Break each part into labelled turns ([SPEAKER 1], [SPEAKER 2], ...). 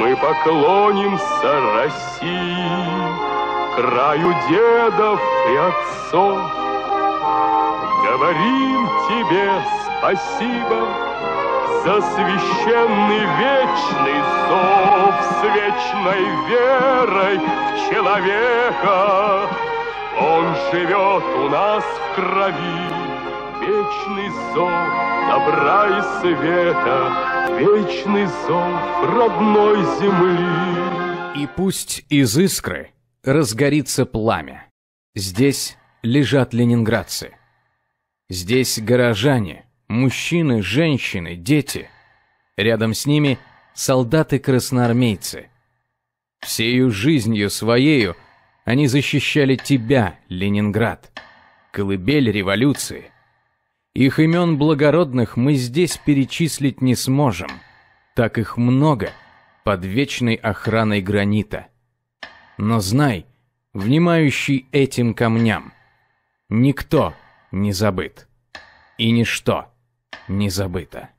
[SPEAKER 1] Мы поклонимся России, краю дедов и отцов. Говорим тебе спасибо за священный вечный зов с вечной верой в человека. Он живет у нас в крови вечный зов добра и света, вечный зов родной земли. И пусть из искры разгорится пламя. Здесь лежат ленинградцы. Здесь горожане, мужчины, женщины, дети. Рядом с ними солдаты-красноармейцы. Всею жизнью своею они защищали тебя, Ленинград. Колыбель революции. Их имен благородных мы здесь перечислить не сможем. Так их много, под вечной охраной гранита. Но знай, внимающий этим камням, никто не забыт. И ничто не забыто.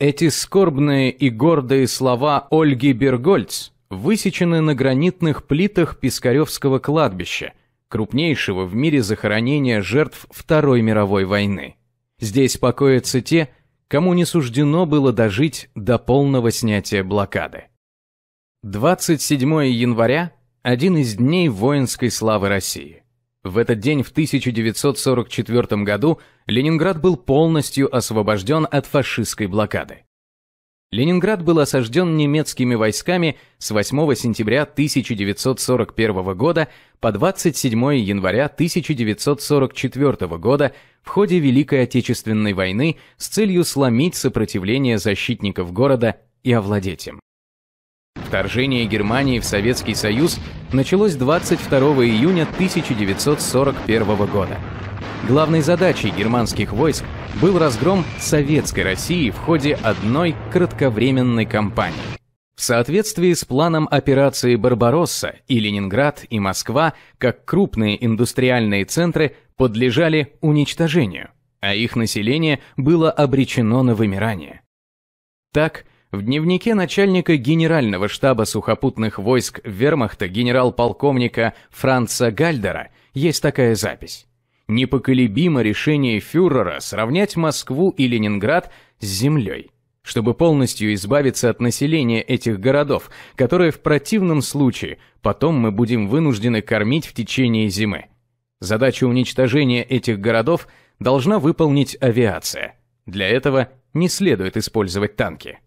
[SPEAKER 1] Эти скорбные и гордые слова Ольги Бергольц высечены на гранитных плитах Пискаревского кладбища, крупнейшего в мире захоронения жертв Второй мировой войны. Здесь покоятся те, кому не суждено было дожить до полного снятия блокады. 27 января – один из дней воинской славы России. В этот день в 1944 году Ленинград был полностью освобожден от фашистской блокады. Ленинград был осажден немецкими войсками с 8 сентября 1941 года по 27 января 1944 года в ходе Великой Отечественной войны с целью сломить сопротивление защитников города и овладеть им. Вторжение Германии в Советский Союз началось 22 июня 1941 года. Главной задачей германских войск – был разгром Советской России в ходе одной кратковременной кампании. В соответствии с планом операции «Барбаросса» и Ленинград, и Москва, как крупные индустриальные центры, подлежали уничтожению, а их население было обречено на вымирание. Так, в дневнике начальника Генерального штаба сухопутных войск Вермахта генерал-полковника Франца Гальдера есть такая запись. Непоколебимо решение фюрера сравнять Москву и Ленинград с землей, чтобы полностью избавиться от населения этих городов, которые в противном случае потом мы будем вынуждены кормить в течение зимы. Задача уничтожения этих городов должна выполнить авиация. Для этого не следует использовать танки.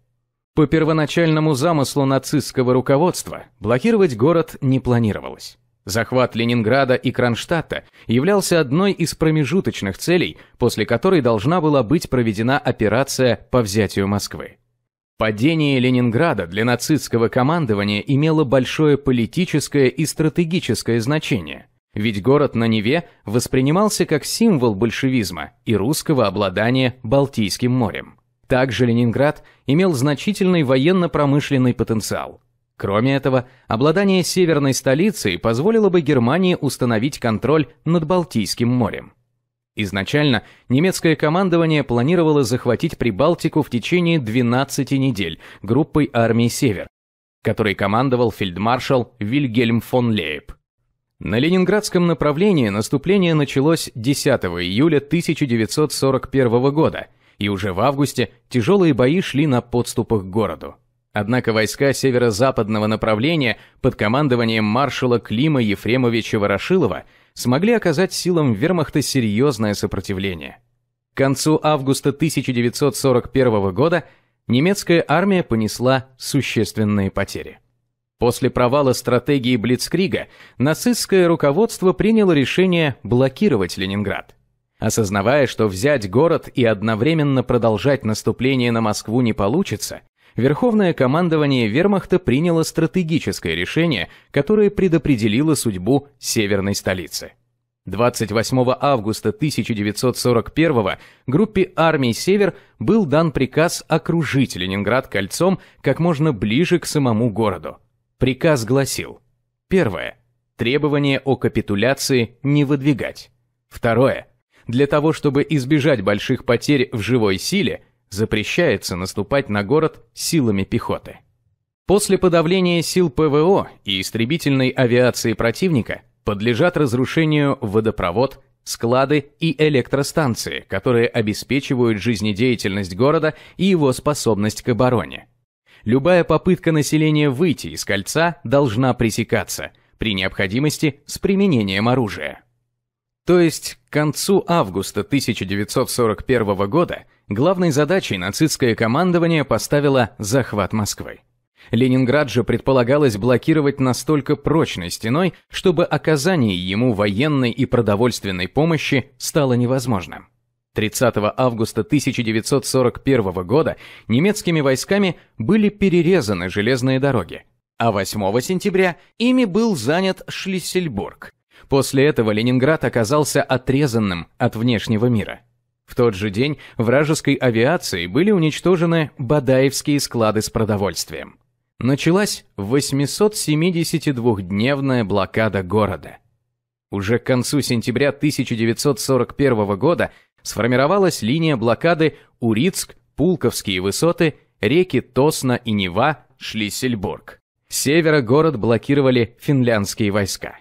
[SPEAKER 1] По первоначальному замыслу нацистского руководства блокировать город не планировалось. Захват Ленинграда и Кронштадта являлся одной из промежуточных целей, после которой должна была быть проведена операция по взятию Москвы. Падение Ленинграда для нацистского командования имело большое политическое и стратегическое значение, ведь город на Неве воспринимался как символ большевизма и русского обладания Балтийским морем. Также Ленинград имел значительный военно-промышленный потенциал. Кроме этого, обладание северной столицей позволило бы Германии установить контроль над Балтийским морем. Изначально немецкое командование планировало захватить Прибалтику в течение 12 недель группой армий «Север», которой командовал фельдмаршал Вильгельм фон Лейб. На ленинградском направлении наступление началось 10 июля 1941 года, и уже в августе тяжелые бои шли на подступах к городу. Однако войска северо-западного направления под командованием маршала Клима Ефремовича Ворошилова смогли оказать силам вермахта серьезное сопротивление. К концу августа 1941 года немецкая армия понесла существенные потери. После провала стратегии Блицкрига нацистское руководство приняло решение блокировать Ленинград. Осознавая, что взять город и одновременно продолжать наступление на Москву не получится, Верховное командование вермахта приняло стратегическое решение, которое предопределило судьбу северной столицы. 28 августа 1941 группе армий «Север» был дан приказ окружить Ленинград кольцом как можно ближе к самому городу. Приказ гласил Первое. Требование о капитуляции не выдвигать. Второе. Для того, чтобы избежать больших потерь в живой силе, запрещается наступать на город силами пехоты. После подавления сил ПВО и истребительной авиации противника подлежат разрушению водопровод, склады и электростанции, которые обеспечивают жизнедеятельность города и его способность к обороне. Любая попытка населения выйти из кольца должна пресекаться, при необходимости с применением оружия. То есть к концу августа 1941 года Главной задачей нацистское командование поставило захват Москвы. Ленинград же предполагалось блокировать настолько прочной стеной, чтобы оказание ему военной и продовольственной помощи стало невозможным. 30 августа 1941 года немецкими войсками были перерезаны железные дороги, а 8 сентября ими был занят Шлиссельбург. После этого Ленинград оказался отрезанным от внешнего мира. В тот же день вражеской авиацией были уничтожены Бадаевские склады с продовольствием. Началась 872-дневная блокада города. Уже к концу сентября 1941 года сформировалась линия блокады Урицк, Пулковские высоты, реки Тосна и Нева, Шлиссельбург. С севера город блокировали финляндские войска.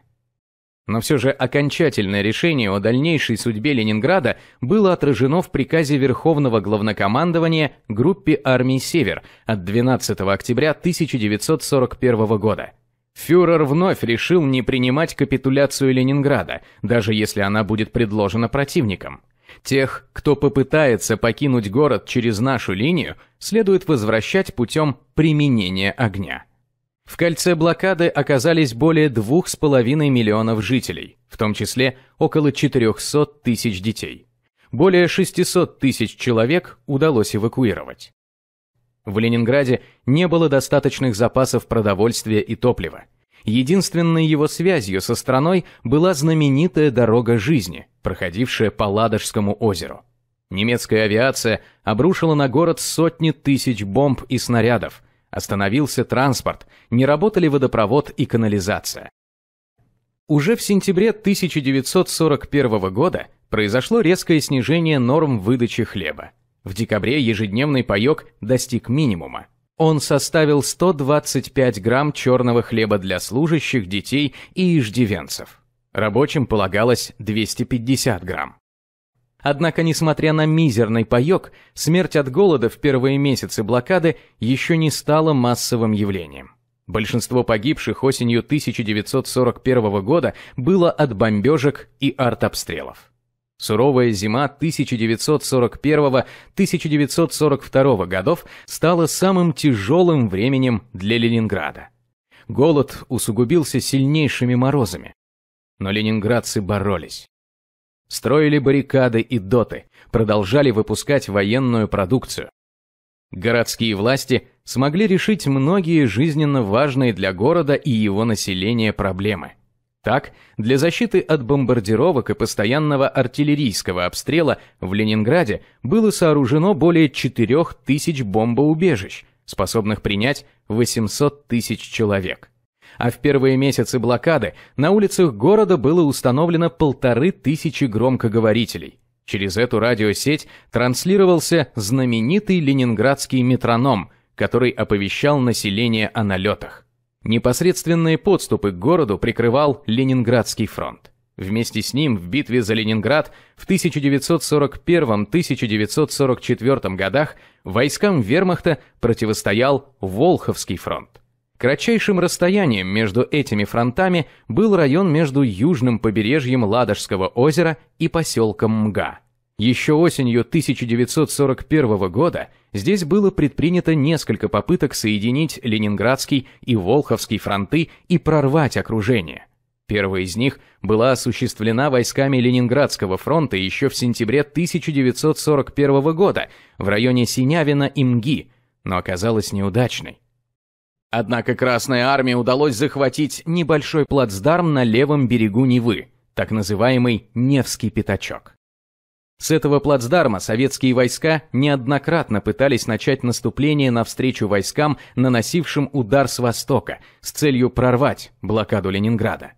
[SPEAKER 1] Но все же окончательное решение о дальнейшей судьбе Ленинграда было отражено в приказе Верховного Главнокомандования Группе армий «Север» от 12 октября 1941 года. Фюрер вновь решил не принимать капитуляцию Ленинграда, даже если она будет предложена противникам. Тех, кто попытается покинуть город через нашу линию, следует возвращать путем применения огня. В кольце блокады оказались более 2,5 миллионов жителей, в том числе около 400 тысяч детей. Более 600 тысяч человек удалось эвакуировать. В Ленинграде не было достаточных запасов продовольствия и топлива. Единственной его связью со страной была знаменитая дорога жизни, проходившая по Ладожскому озеру. Немецкая авиация обрушила на город сотни тысяч бомб и снарядов – Остановился транспорт, не работали водопровод и канализация. Уже в сентябре 1941 года произошло резкое снижение норм выдачи хлеба. В декабре ежедневный паёк достиг минимума. Он составил 125 грамм черного хлеба для служащих, детей и иждивенцев. Рабочим полагалось 250 грамм. Однако, несмотря на мизерный паёк, смерть от голода в первые месяцы блокады еще не стала массовым явлением. Большинство погибших осенью 1941 года было от бомбежек и артобстрелов. Суровая зима 1941-1942 годов стала самым тяжелым временем для Ленинграда. Голод усугубился сильнейшими морозами. Но ленинградцы боролись. Строили баррикады и доты, продолжали выпускать военную продукцию. Городские власти смогли решить многие жизненно важные для города и его населения проблемы. Так, для защиты от бомбардировок и постоянного артиллерийского обстрела в Ленинграде было сооружено более 4000 бомбоубежищ, способных принять 800 тысяч человек а в первые месяцы блокады на улицах города было установлено полторы тысячи громкоговорителей. Через эту радиосеть транслировался знаменитый ленинградский метроном, который оповещал население о налетах. Непосредственные подступы к городу прикрывал Ленинградский фронт. Вместе с ним в битве за Ленинград в 1941-1944 годах войскам вермахта противостоял Волховский фронт. Кратчайшим расстоянием между этими фронтами был район между южным побережьем Ладожского озера и поселком Мга. Еще осенью 1941 года здесь было предпринято несколько попыток соединить Ленинградский и Волховский фронты и прорвать окружение. Первая из них была осуществлена войсками Ленинградского фронта еще в сентябре 1941 года в районе Синявина и Мги, но оказалась неудачной. Однако Красной Армии удалось захватить небольшой плацдарм на левом берегу Невы, так называемый Невский пятачок. С этого плацдарма советские войска неоднократно пытались начать наступление навстречу войскам, наносившим удар с востока, с целью прорвать блокаду Ленинграда.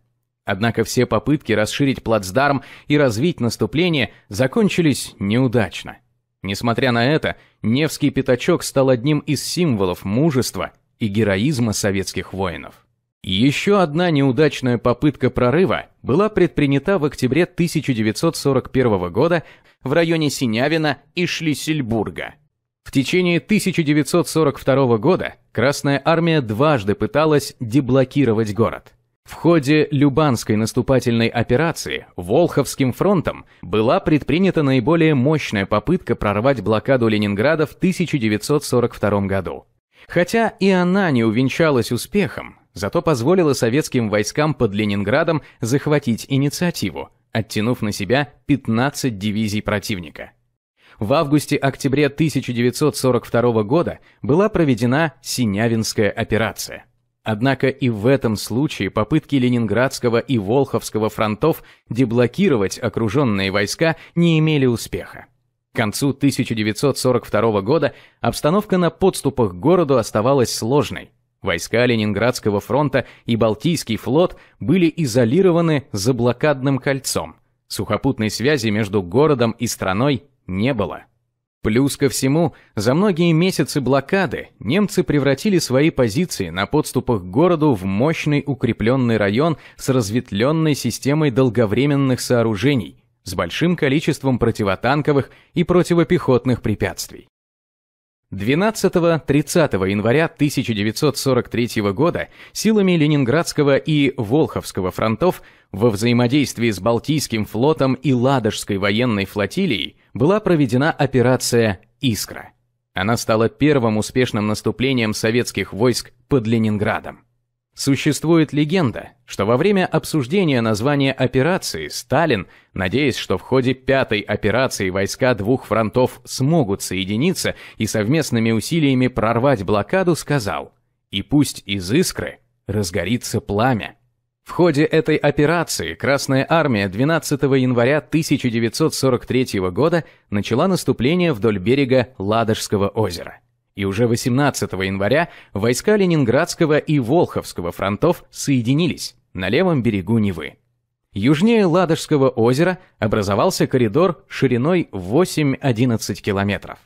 [SPEAKER 1] Однако все попытки расширить плацдарм и развить наступление закончились неудачно. Несмотря на это, Невский пятачок стал одним из символов мужества и героизма советских воинов. Еще одна неудачная попытка прорыва была предпринята в октябре 1941 года в районе Синявина и Шлиссельбурга. В течение 1942 года Красная Армия дважды пыталась деблокировать город. В ходе Любанской наступательной операции Волховским фронтом была предпринята наиболее мощная попытка прорвать блокаду Ленинграда в 1942 году. Хотя и она не увенчалась успехом, зато позволила советским войскам под Ленинградом захватить инициативу, оттянув на себя 15 дивизий противника. В августе-октябре 1942 года была проведена Синявинская операция. Однако и в этом случае попытки Ленинградского и Волховского фронтов деблокировать окруженные войска не имели успеха. К концу 1942 года обстановка на подступах к городу оставалась сложной. Войска Ленинградского фронта и Балтийский флот были изолированы за блокадным кольцом. Сухопутной связи между городом и страной не было. Плюс ко всему, за многие месяцы блокады немцы превратили свои позиции на подступах к городу в мощный укрепленный район с разветвленной системой долговременных сооружений – с большим количеством противотанковых и противопехотных препятствий. 12-30 января 1943 года силами Ленинградского и Волховского фронтов во взаимодействии с Балтийским флотом и Ладожской военной флотилией была проведена операция «Искра». Она стала первым успешным наступлением советских войск под Ленинградом. Существует легенда, что во время обсуждения названия операции Сталин, надеясь, что в ходе пятой операции войска двух фронтов смогут соединиться и совместными усилиями прорвать блокаду, сказал «И пусть из искры разгорится пламя». В ходе этой операции Красная Армия 12 января 1943 года начала наступление вдоль берега Ладожского озера и уже 18 января войска Ленинградского и Волховского фронтов соединились на левом берегу Невы. Южнее Ладожского озера образовался коридор шириной 8-11 километров.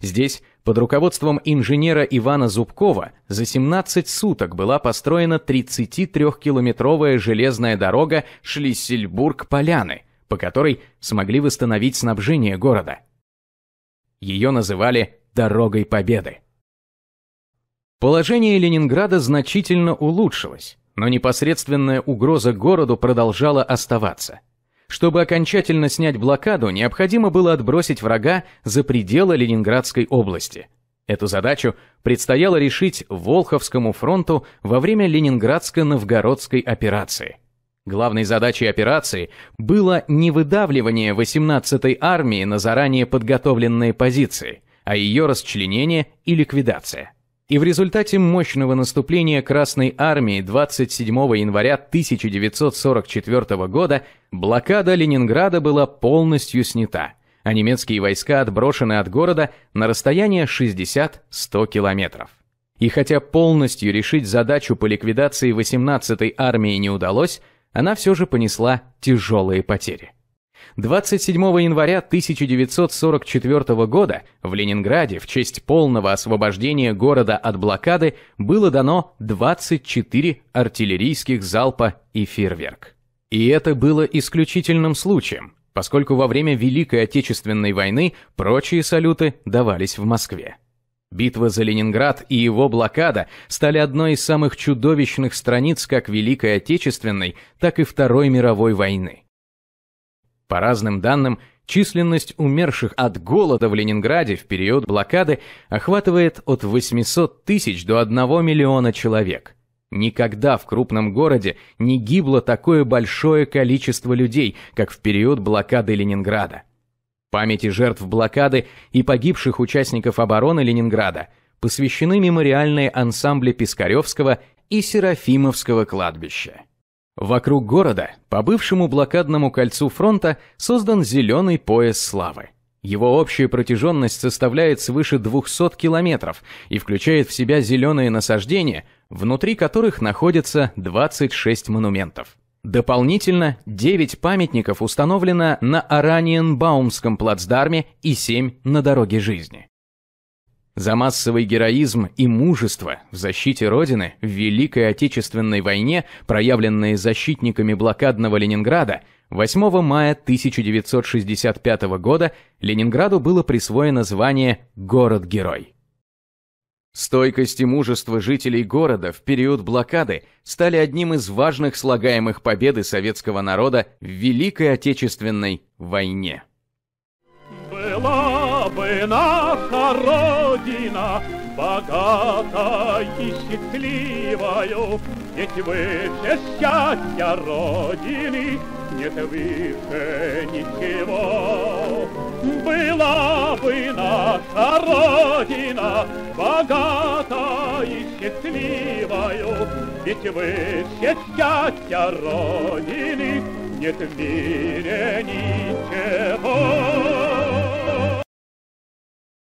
[SPEAKER 1] Здесь под руководством инженера Ивана Зубкова за 17 суток была построена 33-километровая железная дорога Шлиссельбург-Поляны, по которой смогли восстановить снабжение города. Ее называли дорогой победы. Положение Ленинграда значительно улучшилось, но непосредственная угроза городу продолжала оставаться. Чтобы окончательно снять блокаду, необходимо было отбросить врага за пределы Ленинградской области. Эту задачу предстояло решить Волховскому фронту во время Ленинградско-Новгородской операции. Главной задачей операции было не выдавливание 18-й армии на заранее подготовленные позиции – а ее расчленение и ликвидация. И в результате мощного наступления Красной Армии 27 января 1944 года блокада Ленинграда была полностью снята, а немецкие войска отброшены от города на расстояние 60-100 километров. И хотя полностью решить задачу по ликвидации 18-й армии не удалось, она все же понесла тяжелые потери. 27 января 1944 года в Ленинграде в честь полного освобождения города от блокады было дано 24 артиллерийских залпа и фейерверк. И это было исключительным случаем, поскольку во время Великой Отечественной войны прочие салюты давались в Москве. Битва за Ленинград и его блокада стали одной из самых чудовищных страниц как Великой Отечественной, так и Второй мировой войны. По разным данным, численность умерших от голода в Ленинграде в период блокады охватывает от 800 тысяч до 1 миллиона человек. Никогда в крупном городе не гибло такое большое количество людей, как в период блокады Ленинграда. Памяти жертв блокады и погибших участников обороны Ленинграда посвящены мемориальные ансамбли Пискаревского и Серафимовского кладбища. Вокруг города, по бывшему блокадному кольцу фронта, создан зеленый пояс славы. Его общая протяженность составляет свыше 200 километров и включает в себя зеленые насаждения, внутри которых находятся 26 монументов. Дополнительно 9 памятников установлено на Араньенбаумском плацдарме и 7 на Дороге Жизни. За массовый героизм и мужество в защите Родины в Великой Отечественной войне, проявленные защитниками блокадного Ленинграда, 8 мая 1965 года Ленинграду было присвоено звание «Город-герой». Стойкость и мужество жителей города в период блокады стали одним из важных слагаемых победы советского народа в Великой Отечественной войне. Была бы наша Родина, богата и счастливою, Ведь выше счастья Родины нет выше ничего. Была бы наша Родина богата и счастливою, Ведь выше счастья Родины нет в мире ничего.